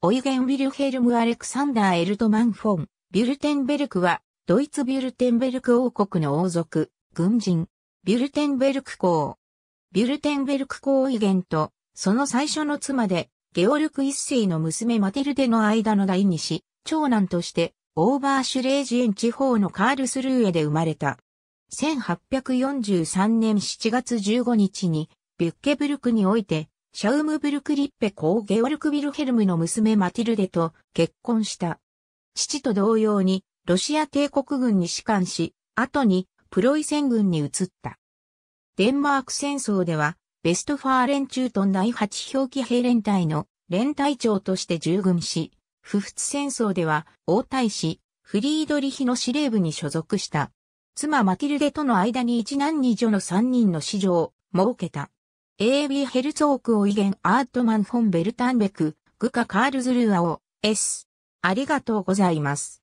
オイゲン・ウィルヘルム・アレクサンダー・エルトマン・フォン、ビュルテンベルクは、ドイツビュルテンベルク王国の王族、軍人、ビュルテンベルク公。ビュルテンベルク公オイゲンと、その最初の妻で、ゲオルク一世の娘マテルデの間の第二子、長男として、オーバーシュレージエン地方のカールスルーエで生まれた。1843年7月15日に、ビュッケブルクにおいて、シャウムブルクリッペ公ゲオルク・ビルヘルムの娘マティルデと結婚した。父と同様にロシア帝国軍に士官し、後にプロイセン軍に移った。デンマーク戦争では、ベストファーレン中ン第8表記兵連隊の連隊長として従軍し、不仏戦争では王太子、フリードリヒの司令部に所属した。妻マティルデとの間に一男二女の三人の子女を設けた。AB ヘルツォークをイゲンアートマンフォンベルタンベク、グカカールズルアオ、S。ありがとうございます。